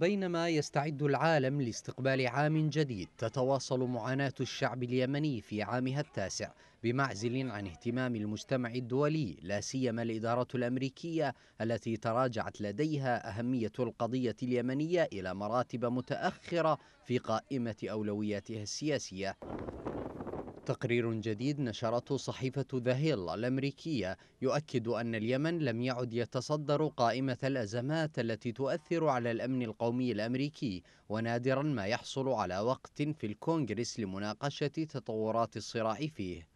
بينما يستعد العالم لاستقبال عام جديد تتواصل معاناة الشعب اليمني في عامها التاسع بمعزل عن اهتمام المجتمع الدولي لا سيما الإدارة الأمريكية التي تراجعت لديها أهمية القضية اليمنية إلى مراتب متأخرة في قائمة أولوياتها السياسية تقرير جديد نشرته صحيفة ذا هيل الأمريكية يؤكد أن اليمن لم يعد يتصدر قائمة الأزمات التي تؤثر على الأمن القومي الأمريكي ونادرا ما يحصل على وقت في الكونغرس لمناقشة تطورات الصراع فيه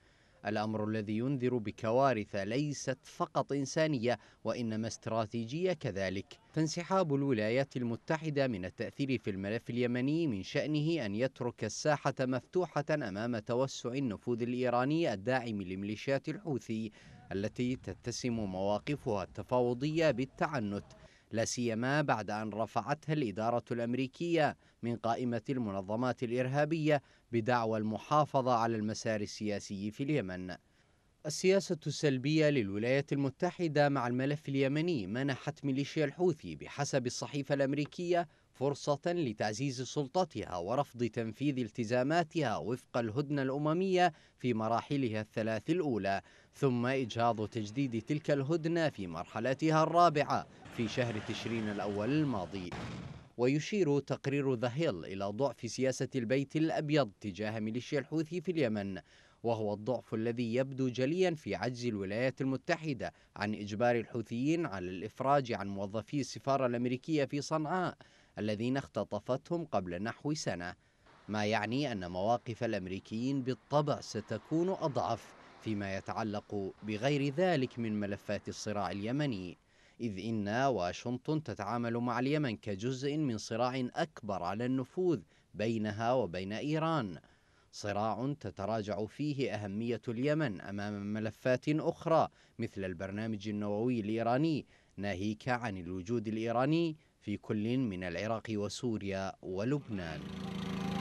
الأمر الذي ينذر بكوارث ليست فقط إنسانية وإنما استراتيجية كذلك فانسحاب الولايات المتحدة من التأثير في الملف اليمني من شأنه أن يترك الساحة مفتوحة أمام توسع النفوذ الإيراني الداعم لميليشيات الحوثي التي تتسم مواقفها التفاوضية بالتعنت لا سيما بعد أن رفعتها الإدارة الأمريكية من قائمة المنظمات الإرهابية بدعوى المحافظة على المسار السياسي في اليمن. السياسة السلبية للولايات المتحدة مع الملف اليمني منحت ميليشيا الحوثي بحسب الصحيفة الأمريكية فرصة لتعزيز سلطتها ورفض تنفيذ التزاماتها وفق الهدنة الأممية في مراحلها الثلاث الأولى ثم إجهاض تجديد تلك الهدنة في مرحلتها الرابعة في شهر تشرين الأول الماضي ويشير تقرير ذا هيل إلى ضعف سياسة البيت الأبيض تجاه ميليشيا الحوثي في اليمن وهو الضعف الذي يبدو جليا في عجز الولايات المتحدة عن إجبار الحوثيين على الإفراج عن موظفي السفارة الأمريكية في صنعاء الذين اختطفتهم قبل نحو سنة ما يعني أن مواقف الأمريكيين بالطبع ستكون أضعف فيما يتعلق بغير ذلك من ملفات الصراع اليمني إذ إن واشنطن تتعامل مع اليمن كجزء من صراع أكبر على النفوذ بينها وبين إيران صراع تتراجع فيه أهمية اليمن أمام ملفات أخرى مثل البرنامج النووي الإيراني ناهيك عن الوجود الإيراني في كل من العراق وسوريا ولبنان